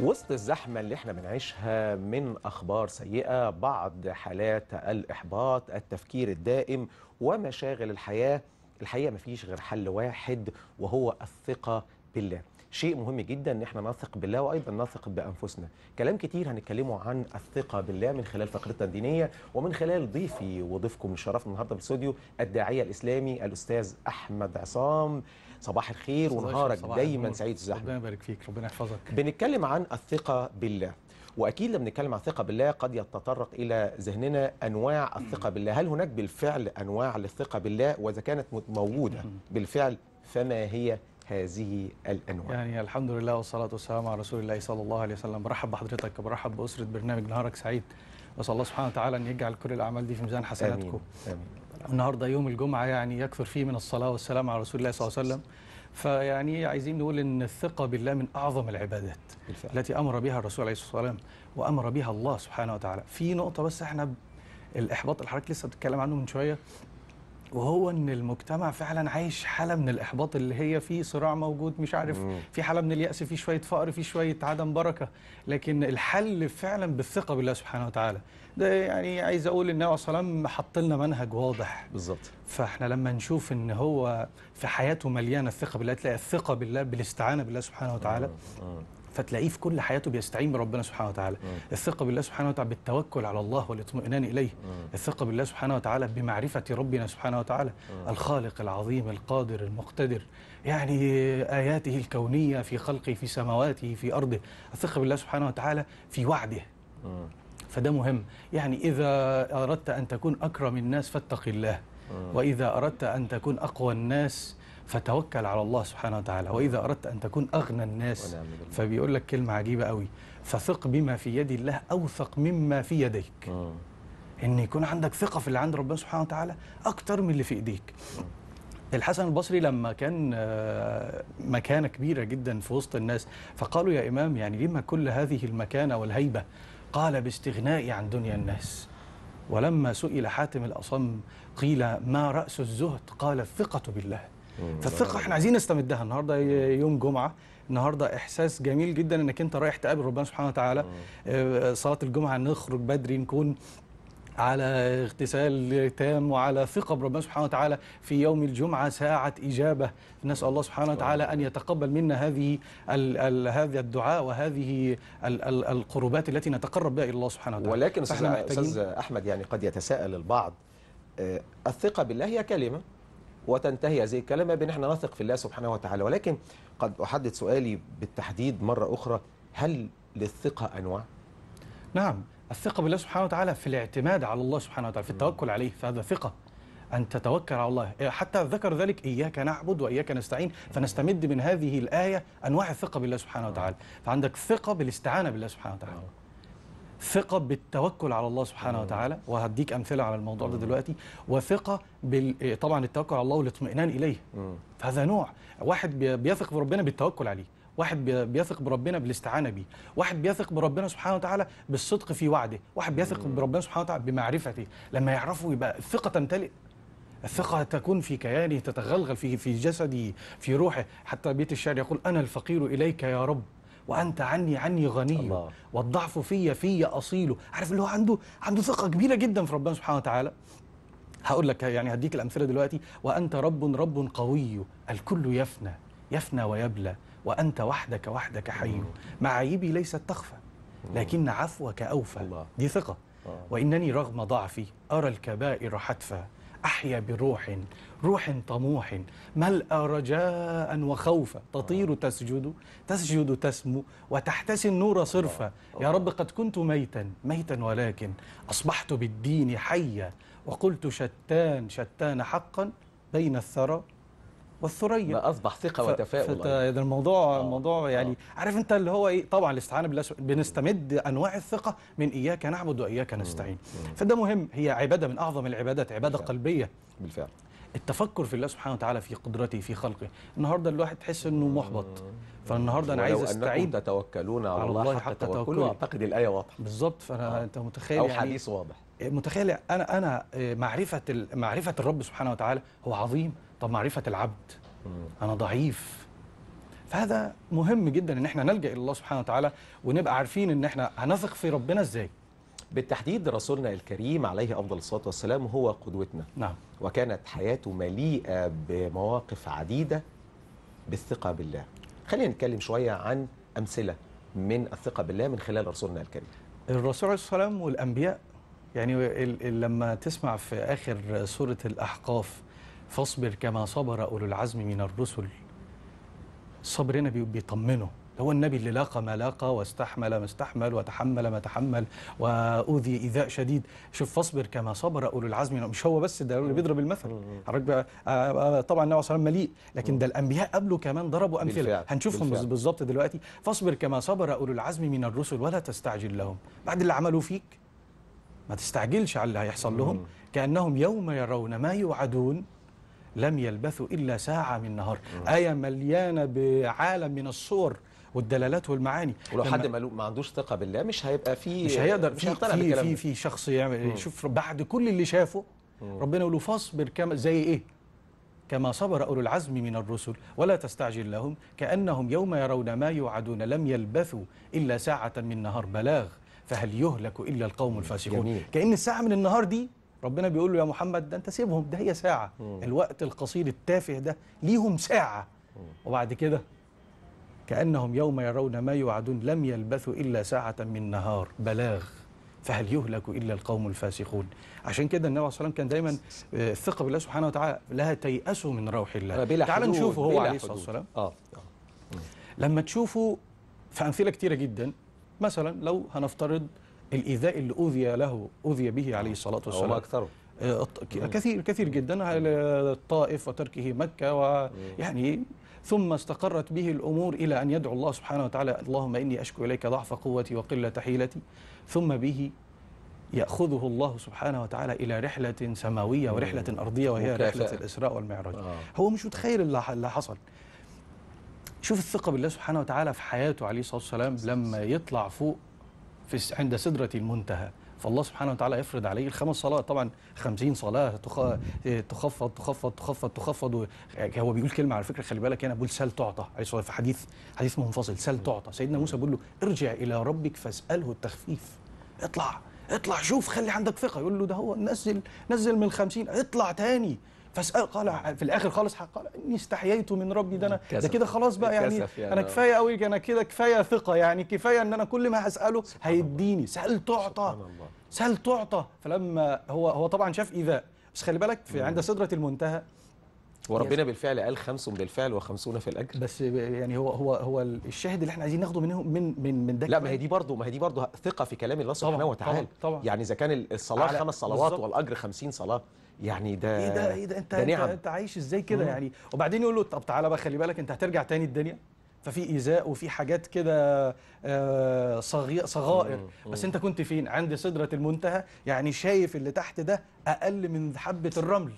وسط الزحمة اللي احنا بنعيشها من أخبار سيئة بعض حالات الإحباط التفكير الدائم ومشاغل الحياة الحقيقة مفيش غير حل واحد وهو الثقة بالله شيء مهم جدا ان احنا نثق بالله وايضا نثق بانفسنا كلام كتير هنتكلمه عن الثقه بالله من خلال فقرتنا الدينيه ومن خلال ضيفي وضيفكم شرفنا النهارده في الاستوديو الداعيه الاسلامي الاستاذ احمد عصام صباح الخير ونهارك دايما سعيد الزحمه ربنا يبارك فيك ربنا يحفظك بنتكلم عن الثقه بالله واكيد لما نتكلم عن الثقه بالله قد يتطرق الى ذهننا انواع الثقه بالله هل هناك بالفعل انواع للثقه بالله واذا كانت موجوده بالفعل فما هي هذه الأنواع يعني الحمد لله والصلاة والسلام على رسول الله صلى الله عليه وسلم برحب بحضرتك برحب بأسرة برنامج نهارك سعيد وأسأل الله سبحانه وتعالى أن يجعل كل الأعمال دي في ميزان حسناتكم آمين. آمين. النهاردة يوم الجمعة يعني يكثر فيه من الصلاة والسلام على رسول الله صلى الله عليه وسلم فيعني عايزين نقول ان الثقه بالله من اعظم العبادات بالفعل. التي امر بها الرسول عليه الصلاه والسلام وامر بها الله سبحانه وتعالى في نقطه بس احنا الاحباط اللي حضرتك لسه بتتكلم عنه من شويه وهو ان المجتمع فعلا عايش حاله من الاحباط اللي هي في صراع موجود مش عارف في حاله من الياس في شويه فقر في شويه عدم بركه لكن الحل فعلا بالثقه بالله سبحانه وتعالى ده يعني عايز اقول النبي عليه الصلاه حط لنا منهج واضح بالظبط فاحنا لما نشوف ان هو في حياته مليانه الثقه بالله تلاقي الثقه بالله بالاستعانه بالله سبحانه وتعالى فتلاقيه في كل حياته بيستعين بربنا سبحانه وتعالى مم. الثقه بالله سبحانه وتعالى بالتوكل على الله والاطمئنان اليه مم. الثقه بالله سبحانه وتعالى بمعرفه ربنا سبحانه وتعالى مم. الخالق العظيم القادر المقتدر يعني اياته الكونيه في خلقه في سماواته في ارضه الثقه بالله سبحانه وتعالى في وعده مم. فده مهم يعني اذا اردت ان تكون اكرم الناس فاتق الله مم. واذا اردت ان تكون اقوى الناس فتوكل على الله سبحانه وتعالى وإذا نعم. أردت أن تكون أغنى الناس فبيقول لك كلمة عجيبة قوي فثق بما في يد الله أوثق مما في يديك آه. ان يكون عندك ثقه في اللي عند ربنا سبحانه وتعالى اكتر من اللي في ايديك الحسن البصري لما كان آه، مكانه كبيره جدا في وسط الناس فقالوا يا امام يعني لما كل هذه المكانه والهيبه قال باستغنائي عن دنيا الناس ولما سئل حاتم الاصم قيل ما راس الزهد قال الثقه بالله فالثقه احنا عايزين نستمدها النهارده يوم جمعه النهارده احساس جميل جدا انك انت رايح تقابل ربنا سبحانه وتعالى آه، صلاه الجمعه نخرج بدري نكون على اغتسال تام وعلى ثقه بربنا سبحانه وتعالى في يوم الجمعه ساعه اجابه نسال الله سبحانه وتعالى ان يتقبل منا هذه هذا الدعاء وهذه القربات التي نتقرب بها الى الله سبحانه وتعالى ولكن استاذ احمد يعني قد يتساءل البعض آه، الثقه بالله هي كلمه وتنتهي هذه الكلمه بان احنا نثق في الله سبحانه وتعالى ولكن قد احدد سؤالي بالتحديد مره اخرى هل للثقه انواع؟ نعم الثقه بالله سبحانه وتعالى في الاعتماد على الله سبحانه وتعالى في التوكل عليه فهذا ثقه أن تتوكل على الله حتى ذكر ذلك إياك نعبد وإياك نستعين فنستمد من هذه الآية أنواع الثقة بالله سبحانه وتعالى فعندك ثقة بالاستعانة بالله سبحانه وتعالى ثقه بالتوكل على الله سبحانه آه. وتعالى وهديك امثله على الموضوع ده آه. دلوقتي وثقه بال... إيه، طبعا التوكل على الله والاطمئنان اليه آه. فهذا نوع واحد بيثق بربنا بالتوكل عليه واحد بيثق بربنا بالاستعانه بيه واحد بيثق بربنا سبحانه وتعالى بالصدق في وعده واحد بيثق بربنا سبحانه وتعالى بمعرفته لما يعرفه يبقى الثقه تمتلئ الثقة تكون في كيانه تتغلغل في في جسده في روحه حتى بيت الشعر يقول أنا الفقير إليك يا رب وانت عني عني غني الله. والضعف في في اصيله عارف اللي هو عنده عنده ثقه كبيره جدا في ربنا سبحانه وتعالى هقول لك يعني هديك الامثله دلوقتي وانت رب رب قوي الكل يفنى يفنى ويبلى وانت وحدك وحدك حي معايبي ليست تخفى لكن عفوك اوفى دي ثقه آه. وانني رغم ضعفي ارى الكبائر حتفا أحيا بروح روح طموح ملأ رجاء وخوفا تطير آه. تسجد تسجد تسمو وتحتسي النور صرفا يا رب قد كنت ميتا ميتا ولكن أصبحت بالدين حيا وقلت شتان شتان حقا بين الثرى والثريا ما اصبح ثقه وتفاؤل ده الموضوع آه. الموضوع آه. يعني آه. عارف انت اللي هو ايه طبعا الاستعانه بالله بنستمد انواع الثقه من اياك نعبد واياك نستعين فده مهم هي عباده من اعظم العبادات عباده بالفعل. قلبيه بالفعل التفكر في الله سبحانه وتعالى في قدرته في خلقه النهارده الواحد تحس انه محبط فالنهارده انا عايز استعين تتوكلون على, على الله حتى توكلوا اعتقد الايه واضحه بالظبط فانا آه. انت متخيل او يعني حديث يعني واضح متخيل يعني انا انا آه، معرفه معرفه الرب سبحانه وتعالى هو عظيم طب معرفه العبد انا ضعيف فهذا مهم جدا ان احنا نلجا الى الله سبحانه وتعالى ونبقى عارفين ان احنا هنثق في ربنا ازاي بالتحديد رسولنا الكريم عليه افضل الصلاه والسلام هو قدوتنا نعم وكانت حياته مليئه بمواقف عديده بالثقه بالله خلينا نتكلم شويه عن امثله من الثقه بالله من خلال رسولنا الكريم الرسول عليه الصلاه والسلام والانبياء يعني لما تسمع في اخر سوره الاحقاف فاصبر كما صبر أولو العزم من الرسل هنا بيطمنه هو النبي اللي لاقى ما لاقى واستحمل ما استحمل وتحمل ما تحمل واوذي ايذاء شديد شوف فاصبر كما صبر اولو العزم مش هو بس ده اللي بيضرب المثل حضرتك بقى آه، آه، طبعا النبي عليه مليء لكن ده الانبياء قبله كمان ضربوا امثله هنشوفهم بالظبط دلوقتي فاصبر كما صبر اولو العزم من الرسل ولا تستعجل لهم بعد اللي عملوا فيك ما تستعجلش على اللي هيحصل لهم كانهم يوم يرون ما يوعدون لم يلبثوا إلا ساعة من نهار آية مليانة بعالم من الصور والدلالات والمعاني ولو حد ما عندوش ثقه بالله مش هيبقى في مش هيقدر مش هيقتنع في في, في شخص يعمل شوف بعد كل اللي شافه ربنا يقول له فاصبر كما زي ايه كما صبر أولو العزم من الرسل ولا تستعجل لهم كأنهم يوم يرون ما يوعدون لم يلبثوا إلا ساعة من نهار بلاغ فهل يهلك إلا القوم الفاسقون كأن الساعة من النهار دي ربنا بيقول له يا محمد ده انت سيبهم ده هي ساعه مم. الوقت القصير التافه ده ليهم ساعه مم. وبعد كده كانهم يوم يرون ما يوعدون لم يلبثوا الا ساعه من نهار بلاغ فهل يهلك الا القوم الفاسقون عشان كده النبي عليه الصلاه والسلام كان دايما آه، الثقه بالله سبحانه وتعالى لا تيأسوا من روح الله آه، تعال نشوفه هو عليه الصلاه والسلام اه, آه. لما تشوفوا في امثله كتيره جدا مثلا لو هنفترض الإيذاء اللي أوذي له أوذي به آه، عليه الصلاة والسلام أكثره آه، كثير كثير جدا على الطائف وتركه مكة ويعني ثم استقرت به الأمور إلى أن يدعو الله سبحانه وتعالى اللهم إني أشكو إليك ضعف قوتي وقلة حيلتي ثم به يأخذه الله سبحانه وتعالى إلى رحلة سماوية ورحلة أرضية وهي مكافأة. رحلة الإسراء والمعراج آه. هو مش متخيل اللي حصل شوف الثقة بالله سبحانه وتعالى في حياته عليه الصلاة والسلام لما يطلع فوق في عند سدرة المنتهى فالله سبحانه وتعالى يفرض عليه الخمس صلاة طبعا 50 صلاة تخفض تخفض تخفض تخفض, هو بيقول كلمة على فكرة خلي بالك هنا بيقول سل تعطى في حديث حديث منفصل سل تعطى سيدنا موسى بيقول له ارجع إلى ربك فاسأله التخفيف اطلع اطلع شوف خلي عندك ثقة يقول له ده هو نزل نزل من 50 اطلع تاني قال في الاخر خالص قال اني استحييت من ربي ده انا ده كده خلاص بقى يعني, يعني انا كفايه قوي انا كده كفايه ثقه يعني كفايه ان انا كل ما هساله هيديني سال تعطى سال تعطى فلما هو هو طبعا شاف ايذاء بس خلي بالك في عند سدره المنتهى وربنا بالفعل قال خمس بالفعل وخمسون في الاجر بس يعني هو هو هو الشاهد اللي احنا عايزين ناخده منه من من من ده لا ما هي دي برضه ما هي دي برضه ثقه في كلام الله سبحانه وتعالى طبعا يعني اذا كان الصلاه خمس صلوات بالزبط. والاجر 50 صلاه يعني ده ايه ده ايه ده انت ده نعم. انت عايش ازاي كده يعني وبعدين يقول له طب تعالى بقى خلي بالك انت هترجع تاني الدنيا ففي ايذاء وفي حاجات كده آه، صغائر بس انت كنت فين عند سدره المنتهى يعني شايف اللي تحت ده اقل من حبه الرمل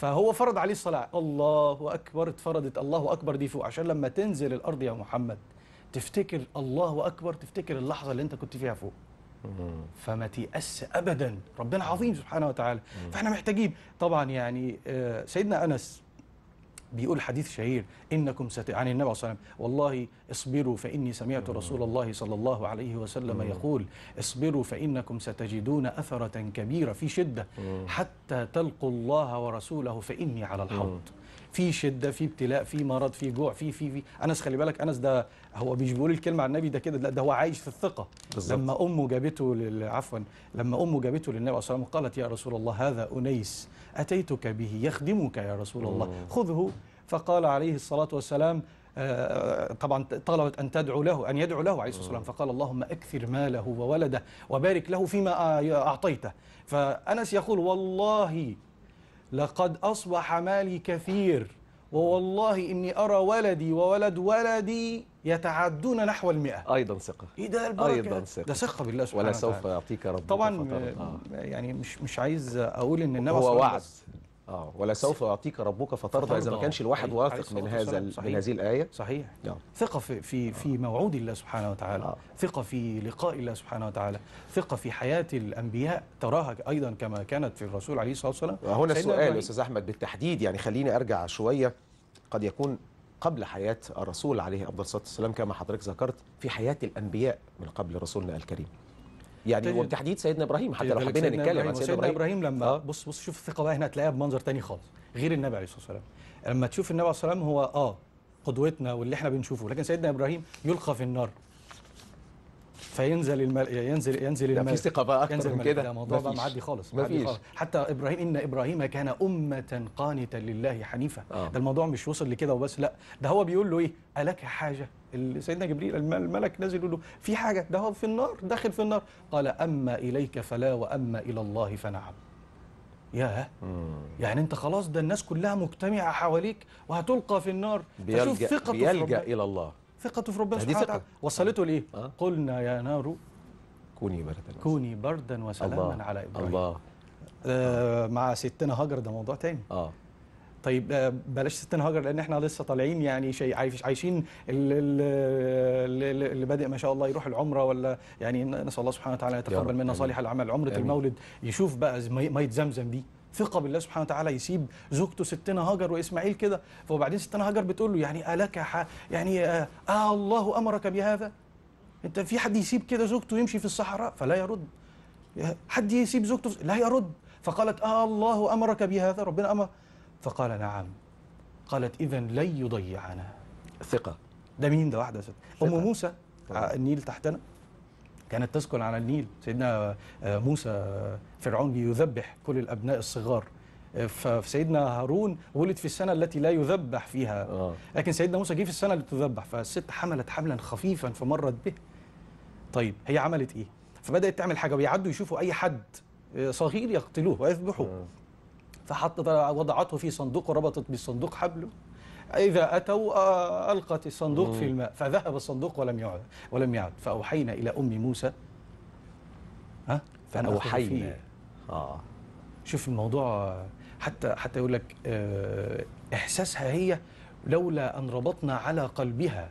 فهو فرض عليه الصلاة الله أكبر اتفرضت الله أكبر دي فوق عشان لما تنزل الأرض يا محمد تفتكر الله أكبر تفتكر اللحظة اللي أنت كنت فيها فوق فما تيأس أبدا ربنا عظيم سبحانه وتعالى فإحنا محتاجين طبعا يعني آه، سيدنا أنس بيقول حديث شهير انكم ست... عن النبي صلى الله عليه وسلم والله اصبروا فاني سمعت رسول الله صلى الله عليه وسلم يقول اصبروا فانكم ستجدون اثره كبيره في شده حتى تلقوا الله ورسوله فاني على الحوض في شده في ابتلاء في مرض في جوع في في في انس خلي بالك انس ده هو مش بيقول الكلمه على النبي ده كده لا ده هو عايش في الثقه بالزبط. لما امه جابته عفوا لما امه جابته للنبي عليه الصلاه والسلام قالت يا رسول الله هذا انيس اتيتك به يخدمك يا رسول الله خذه فقال عليه الصلاه والسلام آه، آه، طبعا طلبت أن تدعو له أن يدعو له عليه الصلاة والسلام فقال اللهم أكثر ماله وولده وبارك له فيما أعطيته فأنس يقول والله لقد أصبح مالي كثير ووالله إني أرى ولدي وولد ولدي يتعدون نحو المئة أيضا ثقة إيه ده البركة أيضا ثقة ده ثقة بالله سبحانه ولا سوف يعطيك ربك طبعا آه. يعني مش مش عايز أقول إن النبي هو وعد اه ولا سوف يعطيك ربك فترضى اذا ما كانش الواحد واثق من هذا من هذه الايه صحيح نعم. ثقه في في, في آه. موعود الله سبحانه وتعالى آه. ثقه في لقاء الله سبحانه وتعالى ثقه في حياه الانبياء تراها ايضا كما كانت في الرسول عليه الصلاه والسلام وهنا آه، السؤال استاذ احمد بالتحديد يعني خليني ارجع شويه قد يكون قبل حياة الرسول عليه أفضل الصلاة والسلام كما حضرتك ذكرت في حياة الأنبياء من قبل رسولنا الكريم يعني طيب. وبتحديد سيدنا ابراهيم حتى طيب، لو حبينا نتكلم عن سيدنا ابراهيم, إبراهيم لما آه. بص بص شوف الثقه بقى هنا هتلاقيها بمنظر تاني خالص غير النبي عليه الصلاه والسلام لما تشوف النبي عليه الصلاه والسلام هو اه قدوتنا واللي احنا بنشوفه لكن سيدنا ابراهيم يلقى في النار فينزل المل... ينزل ينزل الملك في ثقه بقى اكتر من كده الموضوع بقى معدي خالص معدي فيش حتى ابراهيم ان ابراهيم كان امه قانتا لله حنيفا آه. ده الموضوع مش وصل لكده وبس لا ده هو بيقول له ايه الك حاجه سيدنا جبريل الملك نزل له في حاجة ده في النار داخل في النار قال أما إليك فلا وأما إلى الله فنعم يا يعني انت خلاص ده الناس كلها مجتمعه حواليك وهتلقى في النار تشوف ثقته بيلجأ الى الله ثقته في ربنا سبحانه وصلته لايه؟ آه. قلنا يا نار كوني بردا كوني بردا وسلاما الله على ابراهيم الله آه مع ستنا هاجر ده موضوع تاني اه طيب آه، بلاش ستين هاجر لان احنا لسه طالعين يعني شيء عايشين اللي اللي بادئ ما شاء الله يروح العمره ولا يعني نسال الله سبحانه وتعالى يتقبل منا صالح العمل عمره المولد يشوف بقى ميه زمزم دي ثقه بالله سبحانه وتعالى يسيب زوجته ستنا هاجر واسماعيل كده فبعدين ستنا هاجر بتقول له يعني الك يعني آه،, اه الله امرك بهذا انت في حد يسيب كده زوجته يمشي في الصحراء فلا يرد حد يسيب زوجته لا يرد فقالت آه الله امرك بهذا ربنا امر فقال نعم قالت إذا لن يضيعنا ثقة ده مين ده واحدة ست أم موسى آه، النيل تحتنا كانت تسكن على النيل سيدنا آه، موسى آه، فرعون بيذبح كل الأبناء الصغار فسيدنا هارون ولد في السنة التي لا يذبح فيها آه. لكن سيدنا موسى جه في السنة اللي تذبح فالست حملت حملا خفيفا فمرت به طيب هي عملت إيه؟ فبدأت تعمل حاجة ويعدوا يشوفوا أي حد صغير يقتلوه ويذبحوه آه. فحط وضعته في صندوق وربطت بالصندوق حبله إذا أتوا آه، ألقت الصندوق في الماء فذهب الصندوق ولم يعد ولم يعد فأوحينا إلى أم موسى ها فأوحينا آه شوف الموضوع حتى حتى يقول لك آه، إحساسها هي لولا أن ربطنا على قلبها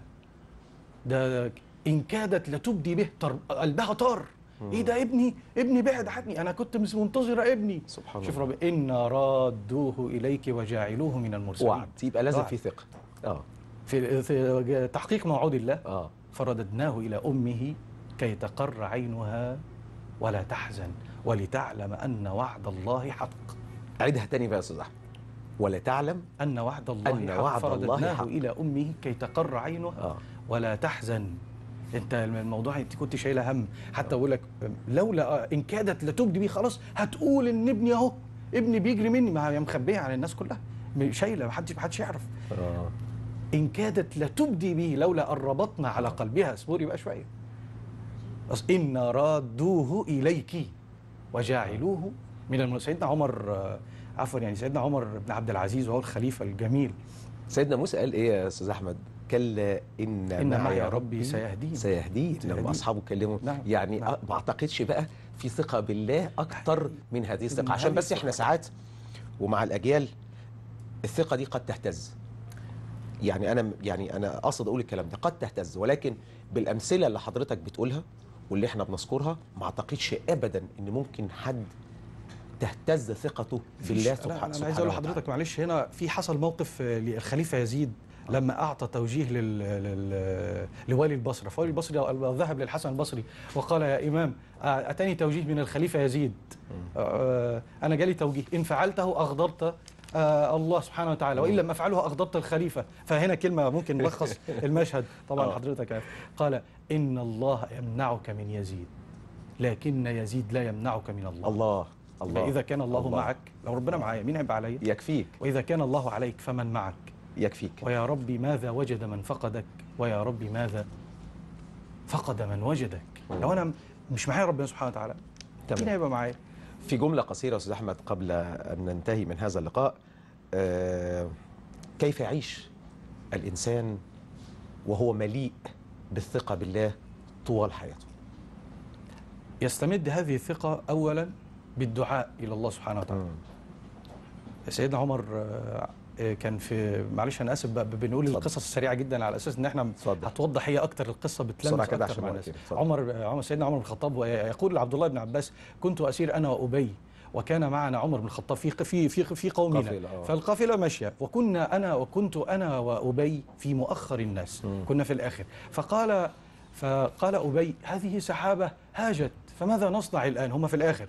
ده إن كادت لتبدي به قلبها طار ايه ده ابني ابني بعد عني انا كنت منتظره ابني سبحان شوف الله شوف ان رادوه اليك وجاعلوه من المرسلين وعد يبقى لازم في ثقه اه في, في تحقيق موعود الله اه فرددناه الى امه كي تقر عينها ولا تحزن ولتعلم ان وعد الله حق اعيدها تاني بقى يا استاذ احمد ولتعلم ان وعد الله أن حق وعد فرددناه الله حق. الى امه كي تقر عينها آه. ولا تحزن انت الموضوع انت كنت شايله هم حتى اقول لك لولا ان كادت لتبدي بيه خلاص هتقول ان ابني اهو ابني بيجري مني ما هي مخبيه على الناس كلها شايله ما حدش ما حدش يعرف آه. ان كادت لتبدي به لولا ان ربطنا على قلبها اصبري بقى شويه ان رادوه اليك وجاعلوه من سيدنا عمر آه، عفوا يعني سيدنا عمر بن عبد العزيز وهو الخليفه الجميل سيدنا موسى قال ايه يا استاذ احمد كلا ان, إن معي ربي سيهدين سيهدين لما اصحابه كلموا نعم يعني نعم. ما اعتقدش بقى في ثقه بالله اكتر من هذه الثقه عشان بس احنا ساعات ومع الاجيال الثقه دي قد تهتز يعني انا يعني انا اقصد اقول الكلام ده قد تهتز ولكن بالامثله اللي حضرتك بتقولها واللي احنا بنذكرها ما اعتقدش ابدا ان ممكن حد تهتز ثقته في الله سبحانه وتعالى انا عايز اقول لحضرتك معلش هنا في حصل موقف آه، للخليفه يزيد لما اعطى توجيه لل... لل... لوالي البصره، فوالي البصره ذهب للحسن البصري وقال يا امام اتاني توجيه من الخليفه يزيد آه، آه، انا جالي توجيه ان فعلته اغضبت الله سبحانه وتعالى وان لم افعله اغضبت الخليفه، فهنا كلمه ممكن نلخص المشهد طبعا حضرتك قال ان الله يمنعك من يزيد لكن يزيد لا يمنعك من الله الله الله فإذا كان الله, الله معك لو ربنا معايا مين هيبقى عليا يكفيك وإذا كان الله عليك فمن معك يكفيك ويا ربي ماذا وجد من فقدك ويا ربي ماذا فقد من وجدك مم. لو أنا مش معايا ربنا سبحانه وتعالى تمام. مين هيبقى معايا في جملة قصيرة أستاذ أحمد قبل أن ننتهي من هذا اللقاء أه كيف يعيش الإنسان وهو مليء بالثقة بالله طوال حياته يستمد هذه الثقة أولا بالدعاء الى الله سبحانه وتعالى سيدنا عمر آه، آه، كان في معلش انا اسف بقى بنقول صدق. القصص السريعه جدا على اساس ان احنا صدق. هتوضح هي اكتر القصه بتلمس اكتر مع الناس عمر آه، عمر سيدنا عمر بن الخطاب يقول لعبد الله بن عباس كنت اسير انا وابي وكان معنا عمر بن الخطاب في في في, في قومنا قفلة. فالقافله ماشيه وكنا انا وكنت انا وابي في مؤخر الناس م. كنا في الاخر فقال فقال ابي هذه سحابه هاجت فماذا نصنع الان هم في الاخر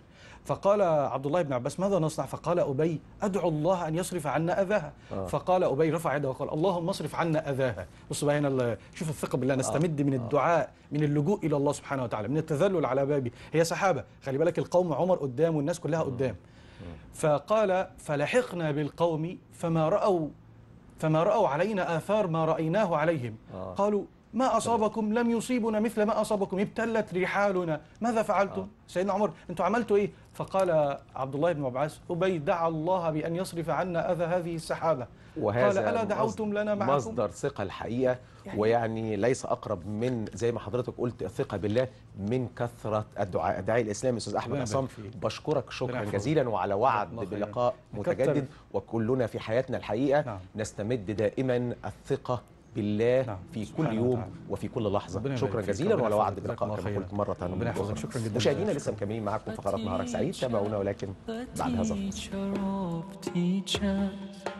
فقال عبد الله بن عباس ماذا نصنع فقال أبي أدعو الله أن يصرف عنا أذاها آه. فقال أبي رفع يده وقال اللهم اصرف عنا أذاها بص بقى هنا شوف الثقة بالله نستمد آه. من آه. الدعاء من اللجوء إلى الله سبحانه وتعالى من التذلل على بابه هي سحابة خلي بالك القوم عمر قدام والناس كلها قدام فقال فلحقنا بالقوم فما رأوا فما رأوا علينا آثار ما رأيناه عليهم آه. قالوا ما أصابكم لم يصيبنا مثل ما أصابكم ابتلت رحالنا ماذا فعلتم آه. سيدنا عمر أنتم عملتوا إيه فقال عبد الله بن عباس أبي دعا الله بأن يصرف عنا أذى هذه السحابة وهذا قال ألا دعوتم لنا معكم مصدر ثقة الحقيقة يعني ويعني ليس أقرب من زي ما حضرتك قلت الثقة بالله من كثرة الدعاء داعي الإسلام أستاذ أحمد عصام بشكرك شكرا جزيلا وعلى وعد بلقاء متجدد وكلنا في حياتنا الحقيقة نعم. نستمد دائما الثقة بالله نعم. في كل يوم وتعالى. وفي كل لحظه شكرا جزيلا وعلى وعد بلقاء كما قلت مره ثانيه شكرا جدا مشاهدينا لسه مكملين معاكم فقرات نهارك سعيد تابعونا ولكن بعد هذا